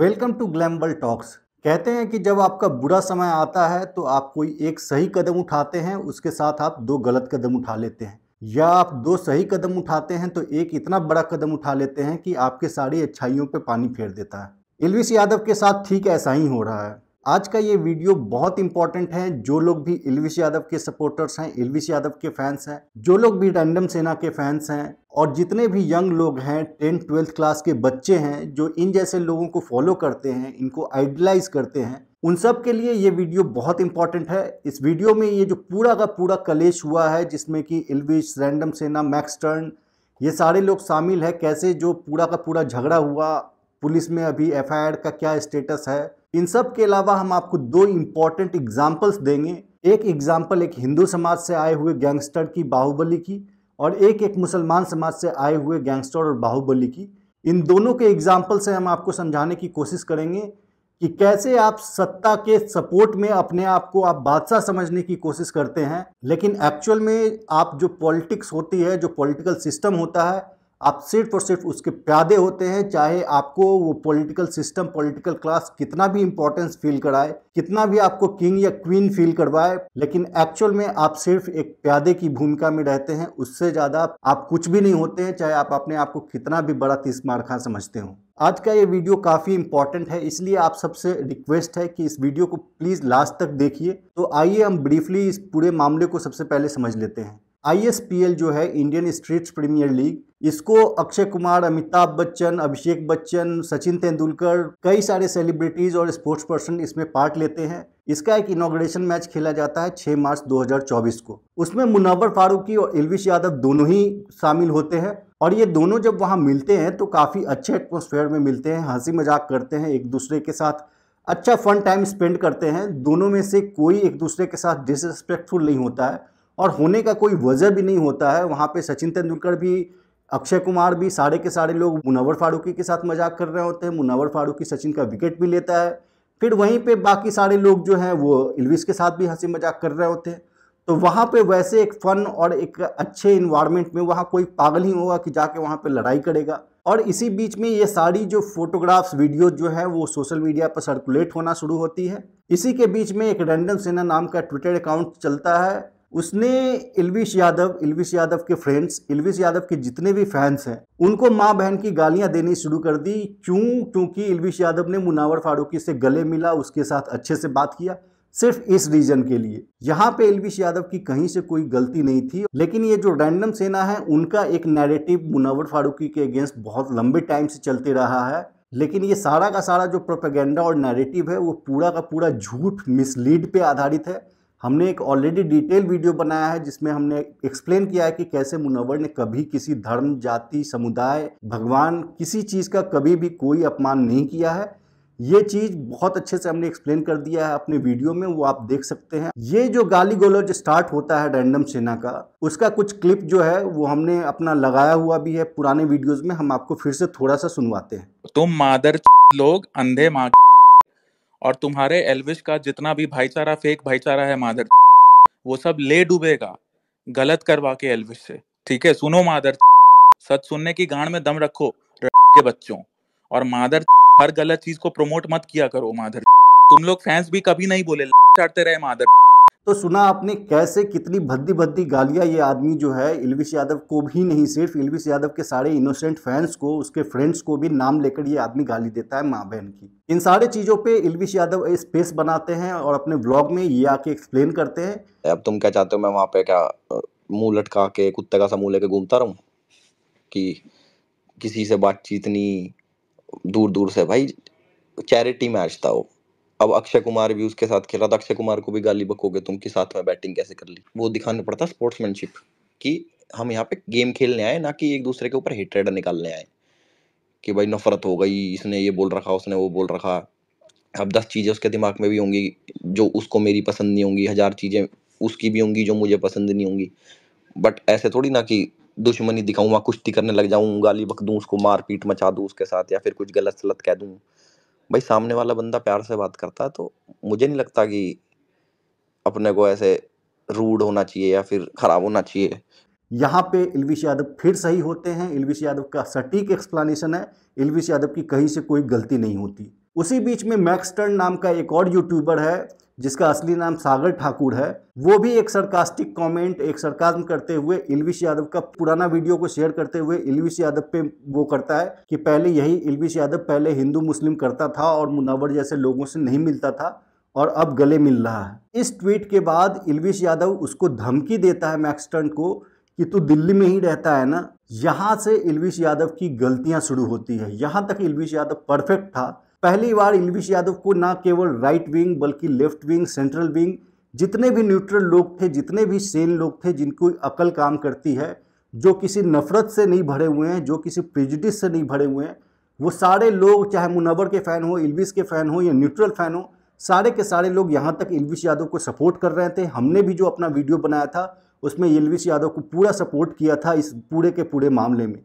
welcome to ग्लैम्बल talks कहते हैं कि जब आपका बुरा समय आता है तो आप कोई एक सही कदम उठाते हैं उसके साथ आप दो गलत कदम उठा लेते हैं या आप दो सही कदम उठाते हैं तो एक इतना बड़ा कदम उठा लेते हैं कि आपके सारी अच्छाइयों पर पानी फेर देता है एलविस यादव के साथ ठीक ऐसा ही हो रहा है आज का ये वीडियो बहुत इंपॉर्टेंट है जो लोग भी इलविश यादव के सपोर्टर्स हैं इलविश यादव के फैंस हैं जो लोग भी रैंडम सेना के फैंस हैं और जितने भी यंग लोग हैं टेंथ ट्वेल्थ क्लास के बच्चे हैं जो इन जैसे लोगों को फॉलो करते हैं इनको आइडलाइज करते हैं उन सब के लिए ये वीडियो बहुत इंपॉर्टेंट है इस वीडियो में ये जो पूरा का पूरा कलेश हुआ है जिसमें कि इलविश रैंडम सेना मैक्सटर्न ये सारे लोग शामिल है कैसे जो पूरा का पूरा झगड़ा हुआ पुलिस में अभी एफआईआर का क्या स्टेटस है इन सब के अलावा हम आपको दो इम्पॉर्टेंट एग्जाम्पल्स देंगे एक एग्जाम्पल एक हिंदू समाज से आए हुए गैंगस्टर की बाहुबली की और एक एक मुसलमान समाज से आए हुए गैंगस्टर और बाहुबली की इन दोनों के एग्जाम्पल से हम आपको समझाने की कोशिश करेंगे कि कैसे आप सत्ता के सपोर्ट में अपने आप को आप बादशाह समझने की कोशिश करते हैं लेकिन एक्चुअल में आप जो पॉलिटिक्स होती है जो पॉलिटिकल सिस्टम होता है आप सिर्फ और सिर्फ उसके प्यादे होते हैं चाहे आपको वो पॉलिटिकल सिस्टम पॉलिटिकल क्लास कितना भी इम्पोर्टेंस फील कराए कितना भी आपको किंग या क्वीन फील करवाए लेकिन एक्चुअल में आप सिर्फ एक प्यादे की भूमिका में रहते हैं उससे ज़्यादा आप कुछ भी नहीं होते हैं चाहे आप अपने आप को कितना भी बड़ा तीस मारखा समझते हो आज का ये वीडियो काफ़ी इंपॉर्टेंट है इसलिए आप सबसे रिक्वेस्ट है कि इस वीडियो को प्लीज़ लास्ट तक देखिए तो आइए हम ब्रीफली इस पूरे मामले को सबसे पहले समझ लेते हैं आईएसपीएल जो है इंडियन स्ट्रीट प्रीमियर लीग इसको अक्षय कुमार अमिताभ बच्चन अभिषेक बच्चन सचिन तेंदुलकर कई सारे सेलिब्रिटीज और स्पोर्ट्स पर्सन इसमें पार्ट लेते हैं इसका एक इनोग्रेशन मैच खेला जाता है 6 मार्च 2024 को उसमें मुनावर फारूकी और इलविश यादव दोनों ही शामिल होते हैं और ये दोनों जब वहाँ मिलते हैं तो काफ़ी अच्छे एटमोसफेयर में मिलते हैं हंसी मजाक करते हैं एक दूसरे के साथ अच्छा फन टाइम स्पेंड करते हैं दोनों में से कोई एक दूसरे के साथ डिसरिस्पेक्टफुल नहीं होता है और होने का कोई वजह भी नहीं होता है वहाँ पे सचिन तेंदुलकर भी अक्षय कुमार भी सारे के सारे लोग मुनवर फारूकी के साथ मजाक कर रहे होते हैं मुनवर फारूकी सचिन का विकेट भी लेता है फिर वहीं पे बाकी सारे लोग जो हैं वो इल्विस के साथ भी हंसी मजाक कर रहे होते हैं तो वहाँ पे वैसे एक फ़न और एक अच्छे इन्वायरमेंट में वहाँ कोई पागल ही होगा कि जाके वहाँ पे लड़ाई करेगा और इसी बीच में ये सारी जो फोटोग्राफ्स वीडियो जो है वो सोशल मीडिया पर सर्कुलेट होना शुरू होती है इसी के बीच में एक रैंडम सेना नाम का ट्विटर अकाउंट चलता है उसने इलविश यादव इलविश यादव के फ्रेंड्स इलविश यादव के जितने भी फैंस हैं उनको माँ बहन की गालियाँ देनी शुरू कर दी क्यों क्योंकि इलविश यादव ने मुनावर फारूकी से गले मिला उसके साथ अच्छे से बात किया सिर्फ इस रीजन के लिए यहाँ पे एलविश यादव की कहीं से कोई गलती नहीं थी लेकिन ये जो रैंडम सेना है उनका एक नैरेटिव मुनावर फारूकी के अगेंस्ट बहुत लंबे टाइम से चलते रहा है लेकिन ये सारा का सारा जो प्रोपेगेंडा और नैरेटिव है वो पूरा का पूरा झूठ मिसलीड पे आधारित है हमने एक ऑलरेडी डिटेल वीडियो बनाया है जिसमें हमने एक्सप्लेन किया है कि कैसे मुनवर ने कभी किसी धर्म जाति समुदाय भगवान किसी चीज़ का कभी भी कोई अपमान नहीं किया है ये चीज़ बहुत अच्छे से हमने एक्सप्लेन कर दिया है अपने वीडियो में वो आप देख सकते हैं ये जो गाली गोलोज स्टार्ट होता है रैंडम सेना का उसका कुछ क्लिप जो है वो हमने अपना लगाया हुआ भी है पुराने वीडियोस में हम आपको फिर से थोड़ा सा सुनवाते हैं तुम मादर लोग अंधे माँ और तुम्हारे एलविश का जितना भी भाईचारा फेक भाईचारा है माधर वो सब ले डूबेगा गलत करवा के एलविश से ठीक है सुनो माधर सच सुनने की गांड में दम रखो के बच्चों और माधर हर गलत चीज को प्रमोट मत किया करो माधर तुम लोग फैंस भी कभी नहीं बोले चढ़ते रहे माधर तो सुना आपने कैसे कितनी भद्दी भद्दी गालियाँ ये आदमी जो है इलविश यादव को भी नहीं सिर्फ इलविश यादव के सारे इनोसेंट फैंस को उसके फ्रेंड्स को भी नाम लेकर ये आदमी गाली देता है माँ बहन की इन सारे चीज़ों पे इलविश यादव स्पेस बनाते हैं और अपने ब्लॉग में ये आके एक्सप्लेन करते हैं अब तुम क्या चाहते हो मैं वहाँ पे क्या मुँह लटका के कुत्ते का सा मुँह लेके घूमता रहूँ कि किसी से बातचीत नहीं दूर दूर से भाई चैरिटी मैच था वो अब अक्षय कुमार भी उसके साथ खेला था अक्षय कुमार को भी गाली बकोगे तुम कि साथ में बैटिंग कैसे कर ली वो दिखाना पड़ता स्पोर्ट्समैनशिप कि हम यहाँ पे गेम खेलने आए ना कि एक दूसरे के ऊपर हेटरेड निकालने आए कि भाई नफरत हो गई इसने ये बोल रखा उसने वो बोल रखा अब दस चीज़ें उसके दिमाग में भी होंगी जो उसको मेरी पसंद नहीं होंगी हज़ार चीज़ें उसकी भी होंगी जो मुझे पसंद नहीं होंगी बट ऐसे थोड़ी ना कि दुश्मनी दिखाऊँ वहाँ कुश्ती करने लग जाऊँ गाली बक दूँ उसको मार पीट मचा दूं उसके साथ या फिर कुछ गलत सलत कह दूँ भाई सामने वाला बंदा प्यार से बात करता है तो मुझे नहीं लगता कि अपने को ऐसे रूड होना चाहिए या फिर ख़राब होना चाहिए यहाँ पे इलविश यादव फिर सही होते हैं इलविश यादव का सटीक एक्सप्लानेशन है इलविश यादव की कहीं से कोई गलती नहीं होती उसी बीच में मैक्स टर्न नाम का एक और यूट्यूबर है जिसका असली नाम सागर ठाकुर है वो भी एक सरकास्टिक कमेंट एक सरकाजम करते हुए इलविश यादव का पुराना वीडियो को शेयर करते हुए इलविश यादव पे वो करता है कि पहले यही इलविश यादव पहले हिंदू मुस्लिम करता था और मुनावर जैसे लोगों से नहीं मिलता था और अब गले मिल रहा है इस ट्वीट के बाद इलविश यादव उसको धमकी देता है मैक्सटर्न को कि तू दिल्ली में ही रहता है ना यहाँ से इलविश यादव की गलतियाँ शुरू होती है यहाँ तक इलविश यादव परफेक्ट था पहली बार इलविश यादव को ना केवल राइट विंग बल्कि लेफ्ट विंग सेंट्रल विंग जितने भी न्यूट्रल लोग थे जितने भी सेन लोग थे जिनको अकल काम करती है जो किसी नफ़रत से नहीं भरे हुए हैं जो किसी प्रिजडिस से नहीं भरे हुए हैं वो सारे लोग चाहे मुनवर के फ़ैन हो इल्विस के फ़ैन हो या न्यूट्रल फ़ैन हो सारे के सारे लोग यहाँ तक इलविश यादव को सपोर्ट कर रहे थे हमने भी जो अपना वीडियो बनाया था उसमें इलविश यादव को पूरा सपोर्ट किया था इस पूरे के पूरे मामले में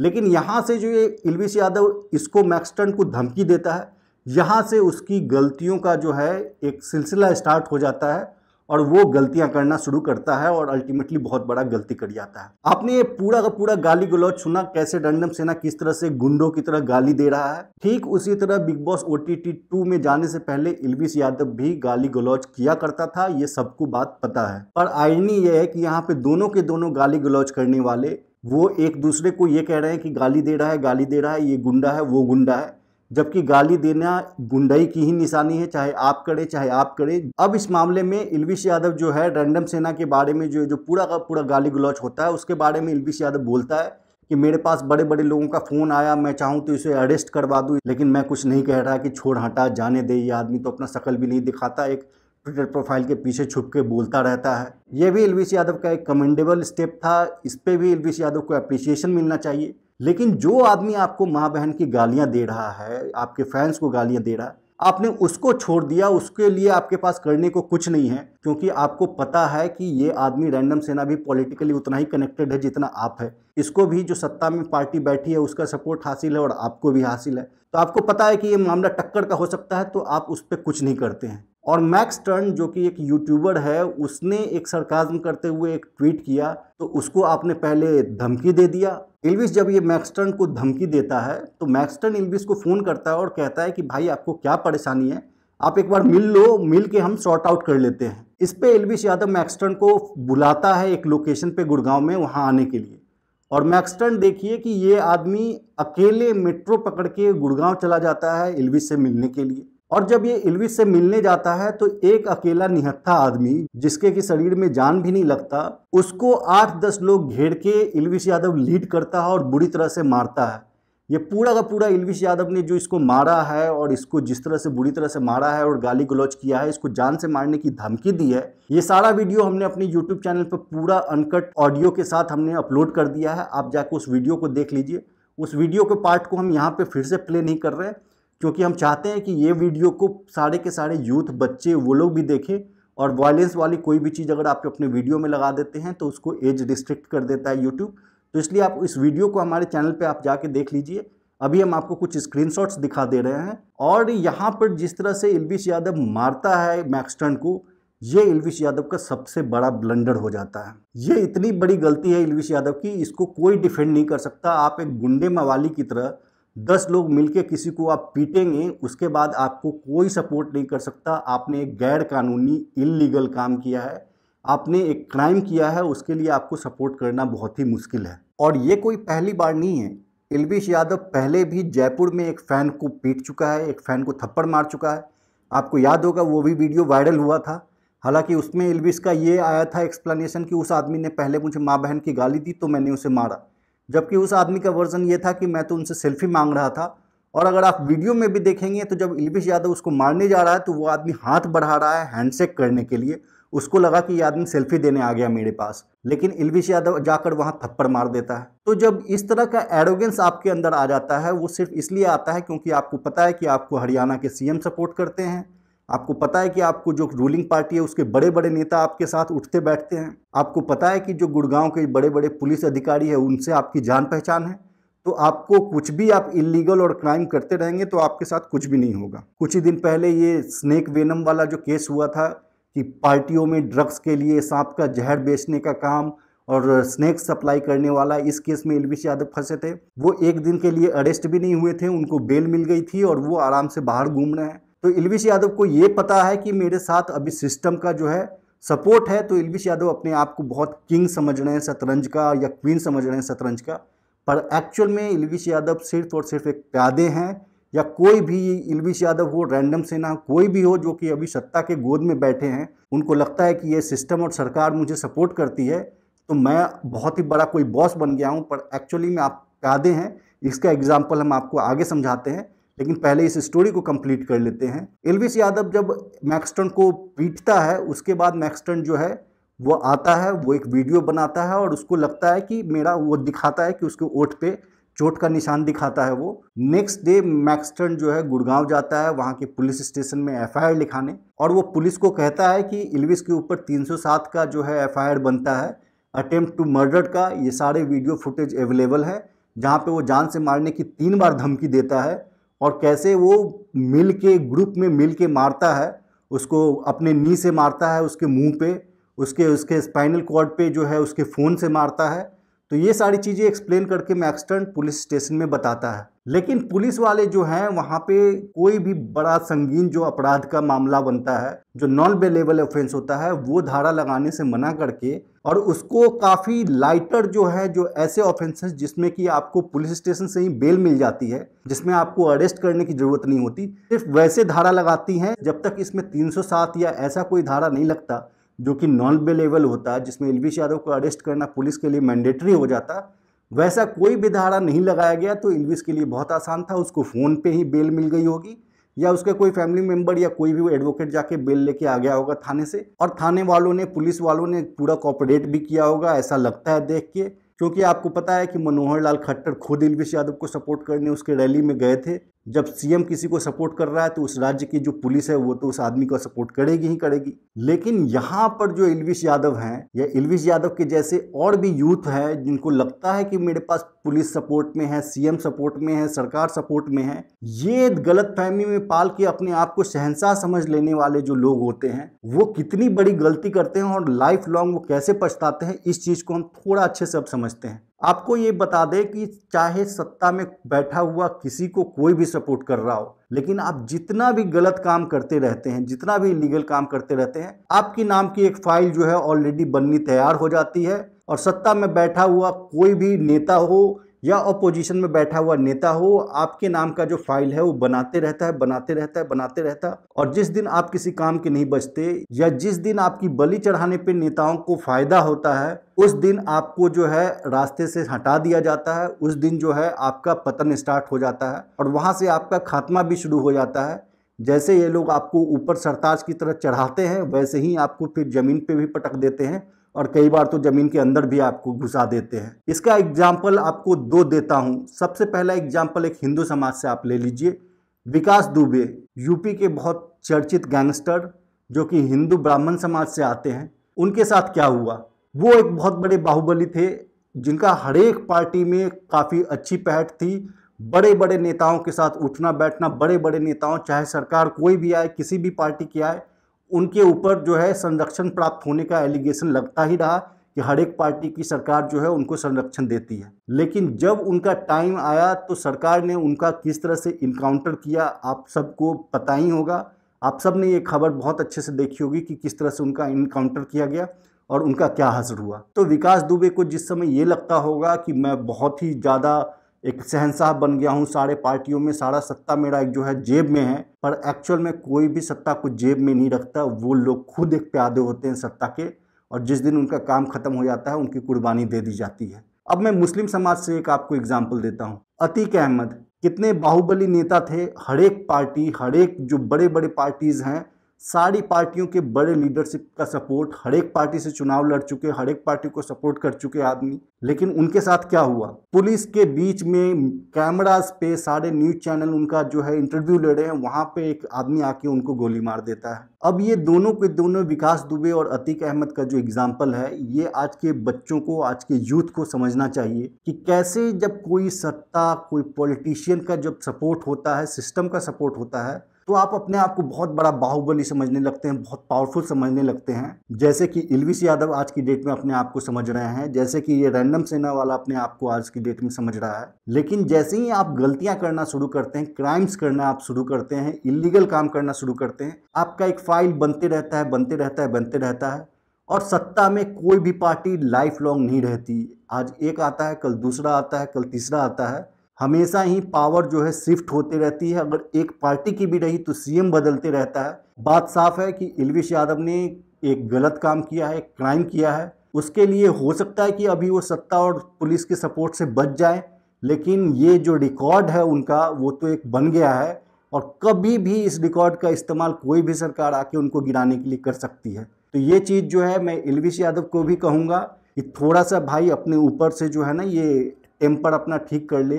लेकिन यहाँ से जो ये इलवेश यादव इसको मैक्सटन को धमकी देता है यहाँ से उसकी गलतियों का जो है एक सिलसिला स्टार्ट हो जाता है और वो गलतियां करना शुरू करता है और अल्टीमेटली बहुत बड़ा गलती कर जाता है आपने ये पूरा का पूरा गाली गलौज सुना कैसे डंडम सेना किस तरह से गुंडों की तरह गाली दे रहा है ठीक उसी तरह Bigg Boss O T two में जाने से पहले इलविस यादव भी गाली गलौज किया करता था ये सबको बात पता है पर आयनी ये है कि यहाँ पे दोनों के दोनों गाली गलौज करने वाले वो एक दूसरे को ये कह रहे हैं कि गाली दे रहा है गाली दे रहा है ये गुंडा है वो गुंडा है जबकि गाली देना गुंडाई की ही निशानी है चाहे आप करें चाहे आप करें अब इस मामले में इलविश यादव जो है रैंडम सेना के बारे में जो जो पूरा का पूरा गाली गुलौच होता है उसके बारे में इलविश यादव बोलता है कि मेरे पास बड़े बड़े लोगों का फ़ोन आया मैं चाहूँ तो इसे अरेस्ट करवा दूँ लेकिन मैं कुछ नहीं कह रहा कि छोड़ हटा जाने दे ये आदमी तो अपना शकल भी नहीं दिखाता एक ट्विटर प्रोफाइल के पीछे छुप के बोलता रहता है यह भी इलविश यादव का एक कमेंडेबल स्टेप था इस पर भी इलविश यादव को अप्रिसिएशन मिलना चाहिए लेकिन जो आदमी आपको माँ बहन की गालियाँ दे रहा है आपके फैंस को गालियाँ दे रहा है आपने उसको छोड़ दिया उसके लिए आपके पास करने को कुछ नहीं है क्योंकि आपको पता है कि ये आदमी रैंडम सेना भी पॉलिटिकली उतना ही कनेक्टेड है जितना आप है इसको भी जो सत्ता में पार्टी बैठी है उसका सपोर्ट हासिल है और आपको भी हासिल है तो आपको पता है कि ये मामला टक्कर का हो सकता है तो आप उस पर कुछ नहीं करते हैं और मैक्स टर्न जो कि एक यूट्यूबर है उसने एक सरकाजम करते हुए एक ट्वीट किया तो उसको आपने पहले धमकी दे दिया इल्विस जब ये टर्न को धमकी देता है तो टर्न इल्विस को फ़ोन करता है और कहता है कि भाई आपको क्या परेशानी है आप एक बार मिल लो मिल के हम सॉर्ट आउट कर लेते हैं इस पे एलविश यादव मैक्सटर्न को बुलाता है एक लोकेशन पे गुड़गांव में वहाँ आने के लिए और मैक्सटर्न देखिए कि ये आदमी अकेले मेट्रो पकड़ के गुड़गांव चला जाता है एलविश से मिलने के लिए और जब ये इल्विस से मिलने जाता है तो एक अकेला निहत्था आदमी जिसके कि शरीर में जान भी नहीं लगता उसको आठ दस लोग घेर के इल्विस यादव लीड करता है और बुरी तरह से मारता है ये पूरा का पूरा इल्विश यादव ने जो इसको मारा है और इसको जिस तरह से बुरी तरह से मारा है और गाली गलौज किया है इसको जान से मारने की धमकी दी है ये सारा वीडियो हमने अपने यूट्यूब चैनल पर पूरा अनकट ऑडियो के साथ हमने अपलोड कर दिया है आप जाकर उस वीडियो को देख लीजिए उस वीडियो के पार्ट को हम यहाँ पर फिर से प्ले नहीं कर रहे हैं क्योंकि हम चाहते हैं कि ये वीडियो को सारे के सारे यूथ बच्चे वो लोग भी देखें और वायलेंस वाली कोई भी चीज़ अगर आप अपने वीडियो में लगा देते हैं तो उसको एज रिस्ट्रिक्ट कर देता है यूट्यूब तो इसलिए आप इस वीडियो को हमारे चैनल पर आप जाके देख लीजिए अभी हम आपको कुछ स्क्रीन दिखा दे रहे हैं और यहाँ पर जिस तरह से इलविश यादव मारता है मैक्सटन को ये इलविश यादव का सबसे बड़ा ब्लंडर हो जाता है ये इतनी बड़ी गलती है इलविश यादव की इसको कोई डिफेंड नहीं कर सकता आप एक गुंडे मवाली की तरह दस लोग मिलके किसी को आप पीटेंगे उसके बाद आपको कोई सपोर्ट नहीं कर सकता आपने एक गैर कानूनी इलीगल काम किया है आपने एक क्राइम किया है उसके लिए आपको सपोर्ट करना बहुत ही मुश्किल है और ये कोई पहली बार नहीं है इलविश यादव पहले भी जयपुर में एक फ़ैन को पीट चुका है एक फ़ैन को थप्पड़ मार चुका है आपको याद होगा वो भी वीडियो वायरल हुआ था हालांकि उसमें इलविश का ये आया था एक्सप्लेनेशन कि उस आदमी ने पहले मुझे माँ बहन की गाली दी तो मैंने उसे मारा जबकि उस आदमी का वर्जन ये था कि मैं तो उनसे सेल्फी मांग रहा था और अगर आप वीडियो में भी देखेंगे तो जब इलबिश यादव उसको मारने जा रहा है तो वो आदमी हाथ बढ़ा रहा है हैंडशेक करने के लिए उसको लगा कि ये आदमी सेल्फी देने आ गया मेरे पास लेकिन इलबिश यादव जाकर वहाँ थप्पड़ मार देता है तो जब इस तरह का एरोगेंस आपके अंदर आ जाता है वो सिर्फ इसलिए आता है क्योंकि आपको पता है कि आपको हरियाणा के सीएम सपोर्ट करते हैं आपको पता है कि आपको जो रूलिंग पार्टी है उसके बड़े बड़े नेता आपके साथ उठते बैठते हैं आपको पता है कि जो गुड़गांव के बड़े बड़े पुलिस अधिकारी है उनसे आपकी जान पहचान है तो आपको कुछ भी आप इलीगल और क्राइम करते रहेंगे तो आपके साथ कुछ भी नहीं होगा कुछ ही दिन पहले ये स्नेक वेनम वाला जो केस हुआ था कि पार्टियों में ड्रग्स के लिए सांप का जहर बेचने का काम और स्नेक सप्लाई करने वाला इस केस में सी यादव फंसे थे वो एक दिन के लिए अरेस्ट भी नहीं हुए थे उनको बेल मिल गई थी और वो आराम से बाहर घूम रहे हैं तो इलविश यादव को ये पता है कि मेरे साथ अभी सिस्टम का जो है सपोर्ट है तो इलविश यादव अपने आप को बहुत किंग समझ रहे हैं शतरंज का या क्वीन समझ रहे हैं शतरंज का पर एक्चुअल में इलविश यादव सिर्फ और सिर्फ एक प्यादे हैं या कोई भी इलविश यादव हो रैंडम सेना कोई भी हो जो कि अभी सत्ता के गोद में बैठे हैं उनको लगता है कि ये सिस्टम और सरकार मुझे सपोर्ट करती है तो मैं बहुत ही बड़ा कोई बॉस बन गया हूँ पर एक्चुअली में आप प्यादे हैं इसका एग्जाम्पल हम आपको आगे समझाते हैं लेकिन पहले इस स्टोरी को कंप्लीट कर लेते हैं एलविस यादव जब मैक्सटन को पीटता है उसके बाद मैक्सटन जो है वो आता है वो एक वीडियो बनाता है और उसको लगता है कि मेरा वो दिखाता है कि उसके ओट पे चोट का निशान दिखाता है वो नेक्स्ट डे मैक्सटन जो है गुड़गांव जाता है वहाँ के पुलिस स्टेशन में एफ लिखाने और वो पुलिस को कहता है कि इल्विस के ऊपर 307 का जो है एफ बनता है अटेम्प्ट टू मर्डर का ये सारे वीडियो फुटेज अवेलेबल है जहाँ पे वो जान से मारने की तीन बार धमकी देता है और कैसे वो मिल के ग्रुप में मिल के मारता है उसको अपने नी से मारता है उसके मुंह पे उसके उसके स्पाइनल कॉर्ड पे जो है उसके फ़ोन से मारता है तो ये सारी चीज़ें एक्सप्लेन करके मैक्सटर्न पुलिस स्टेशन में बताता है लेकिन पुलिस वाले जो हैं वहाँ पे कोई भी बड़ा संगीन जो अपराध का मामला बनता है जो नॉन बेलेबल ऑफेंस होता है वो धारा लगाने से मना करके और उसको काफ़ी लाइटर जो है जो ऐसे ऑफेंसेस जिसमें कि आपको पुलिस स्टेशन से ही बेल मिल जाती है जिसमें आपको अरेस्ट करने की ज़रूरत नहीं होती सिर्फ वैसे धारा लगाती हैं जब तक इसमें 307 या ऐसा कोई धारा नहीं लगता जो कि नॉन बेलेबल होता जिसमें एलवीश यादव को अरेस्ट करना पुलिस के लिए मैंडेटरी हो जाता वैसा कोई भी धारा नहीं लगाया गया तो एलविस के लिए बहुत आसान था उसको फ़ोन पे ही बेल मिल गई होगी या उसके कोई फैमिली मेम्बर या कोई भी एडवोकेट जाके बेल लेके आ गया होगा थाने से और थाने वालों ने पुलिस वालों ने पूरा कॉपरेट भी किया होगा ऐसा लगता है देख के क्योंकि आपको पता है कि मनोहर लाल खट्टर खुद इलविश यादव को सपोर्ट करने उसके रैली में गए थे जब सीएम किसी को सपोर्ट कर रहा है तो उस राज्य की जो पुलिस है वो तो उस आदमी को सपोर्ट करेगी ही करेगी लेकिन यहाँ पर जो इलविश यादव हैं या इलविश यादव के जैसे और भी यूथ हैं जिनको लगता है कि मेरे पास पुलिस सपोर्ट में है सीएम सपोर्ट में है सरकार सपोर्ट में है ये गलत फहमी में पाल के अपने आप को सहनशाह समझ लेने वाले जो लोग होते हैं वो कितनी बड़ी गलती करते हैं और लाइफ लॉन्ग वो कैसे पछताते हैं इस चीज़ को हम थोड़ा अच्छे से अब समझते हैं आपको ये बता दें कि चाहे सत्ता में बैठा हुआ किसी को कोई भी सपोर्ट कर रहा हो लेकिन आप जितना भी गलत काम करते रहते हैं जितना भी लीगल काम करते रहते हैं आपके नाम की एक फाइल जो है ऑलरेडी बननी तैयार हो जाती है और सत्ता में बैठा हुआ कोई भी नेता हो या अपोजिशन में बैठा हुआ नेता हो आपके नाम का जो फाइल है वो बनाते रहता है बनाते रहता है बनाते रहता है और जिस दिन आप किसी काम के नहीं बचते या जिस दिन आपकी बलि चढ़ाने पे नेताओं को फायदा होता है उस दिन आपको जो है रास्ते से हटा दिया जाता है उस दिन जो है आपका पतन स्टार्ट हो जाता है और वहाँ से आपका खात्मा भी शुरू हो जाता है जैसे ये लोग आपको ऊपर सरताज की तरह चढ़ाते हैं वैसे ही आपको फिर ज़मीन पे भी पटक देते हैं और कई बार तो ज़मीन के अंदर भी आपको घुसा देते हैं इसका एग्जाम्पल आपको दो देता हूँ सबसे पहला एग्जाम्पल एक हिंदू समाज से आप ले लीजिए विकास दुबे यूपी के बहुत चर्चित गैंगस्टर जो कि हिंदू ब्राह्मण समाज से आते हैं उनके साथ क्या हुआ वो एक बहुत बड़े बाहुबली थे जिनका हरेक पार्टी में काफ़ी अच्छी पहट थी बड़े बड़े नेताओं के साथ उठना बैठना बड़े बड़े नेताओं चाहे सरकार कोई भी आए किसी भी पार्टी की आए उनके ऊपर जो है संरक्षण प्राप्त होने का एलिगेशन लगता ही रहा कि हर एक पार्टी की सरकार जो है उनको संरक्षण देती है लेकिन जब उनका टाइम आया तो सरकार ने उनका किस तरह से इनकाउंटर किया आप सबको पता ही होगा आप सब ने ये खबर बहुत अच्छे से देखी होगी कि किस तरह से उनका इनकाउंटर किया गया और उनका क्या हसर हुआ तो विकास दुबे को जिस समय ये लगता होगा कि मैं बहुत ही ज़्यादा एक सहनशाह बन गया हूँ सारे पार्टियों में सारा सत्ता मेरा एक जो है जेब में है पर एक्चुअल में कोई भी सत्ता को जेब में नहीं रखता वो लोग खुद एक प्यादे होते हैं सत्ता के और जिस दिन उनका काम खत्म हो जाता है उनकी कुर्बानी दे दी जाती है अब मैं मुस्लिम समाज से एक आपको एग्जाम्पल देता हूँ अतीक अहमद कितने बाहुबली नेता थे हर एक पार्टी हर एक जो बड़े बड़े पार्टीज़ हैं सारी पार्टियों के बड़े लीडरशिप का सपोर्ट हर एक पार्टी से चुनाव लड़ चुके हर एक पार्टी को सपोर्ट कर चुके आदमी लेकिन उनके साथ क्या हुआ पुलिस के बीच में कैमरास पे सारे न्यूज चैनल उनका जो है इंटरव्यू ले रहे हैं वहाँ पे एक आदमी आके उनको गोली मार देता है अब ये दोनों के दोनों विकास दुबे और अतीक अहमद का जो एग्जाम्पल है ये आज के बच्चों को आज के यूथ को समझना चाहिए कि कैसे जब कोई सत्ता कोई पॉलिटिशियन का जब सपोर्ट होता है सिस्टम का सपोर्ट होता है तो आप अपने आप को बहुत बड़ा बाहुबली समझने लगते हैं बहुत पावरफुल समझने लगते हैं जैसे कि इलविस यादव आज की डेट में अपने आप को समझ रहे हैं जैसे कि ये रैंडम सेना वाला अपने आप को आज की डेट में समझ रहा है लेकिन जैसे ही आप गलतियां करना शुरू करते हैं क्राइम्स करना आप शुरू करते हैं इलीगल काम करना शुरू करते हैं आपका एक फाइल बनते रहता है बनते रहता है बनते रहता है और सत्ता में कोई भी पार्टी लाइफ लॉन्ग नहीं रहती आज एक आता है कल दूसरा आता है कल तीसरा आता है हमेशा ही पावर जो है शिफ्ट होते रहती है अगर एक पार्टी की भी रही तो सीएम बदलते रहता है बात साफ है कि इलविश यादव ने एक गलत काम किया है क्राइम किया है उसके लिए हो सकता है कि अभी वो सत्ता और पुलिस के सपोर्ट से बच जाए लेकिन ये जो रिकॉर्ड है उनका वो तो एक बन गया है और कभी भी इस रिकॉर्ड का इस्तेमाल कोई भी सरकार आके उनको गिराने के लिए कर सकती है तो ये चीज़ जो है मैं इलविश यादव को भी कहूँगा कि थोड़ा सा भाई अपने ऊपर से जो है ना ये टेम्पर अपना ठीक कर ले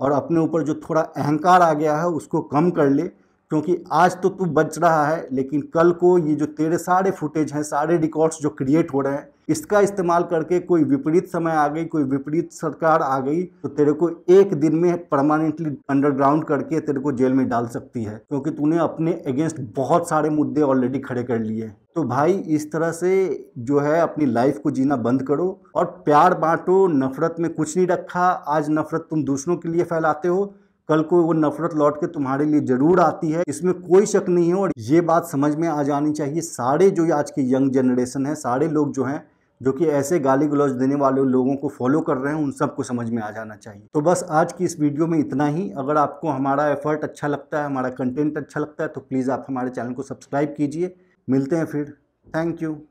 और अपने ऊपर जो थोड़ा अहंकार आ गया है उसको कम कर ले क्योंकि आज तो तू बच रहा है लेकिन कल को ये जो तेरे सारे फुटेज हैं सारे रिकॉर्ड्स जो क्रिएट हो रहे हैं इसका इस्तेमाल करके कोई विपरीत समय आ गई कोई विपरीत सरकार आ गई तो तेरे को एक दिन में परमानेंटली अंडरग्राउंड करके तेरे को जेल में डाल सकती है क्योंकि तूने अपने अगेंस्ट बहुत सारे मुद्दे ऑलरेडी खड़े कर लिए तो भाई इस तरह से जो है अपनी लाइफ को जीना बंद करो और प्यार बांटो नफरत में कुछ नहीं रखा आज नफरत तुम दूसरों के लिए फैलाते हो कल को वो नफरत लौट के तुम्हारे लिए जरूर आती है इसमें कोई शक नहीं है और ये बात समझ में आ जानी चाहिए सारे जो आज के यंग जनरेशन है सारे लोग जो हैं जो कि ऐसे गाली गलौज देने वाले लोगों को फॉलो कर रहे हैं उन सबको समझ में आ जाना चाहिए तो बस आज की इस वीडियो में इतना ही अगर आपको हमारा एफर्ट अच्छा लगता है हमारा कंटेंट अच्छा लगता है तो प्लीज़ आप हमारे चैनल को सब्सक्राइब कीजिए मिलते हैं फिर थैंक यू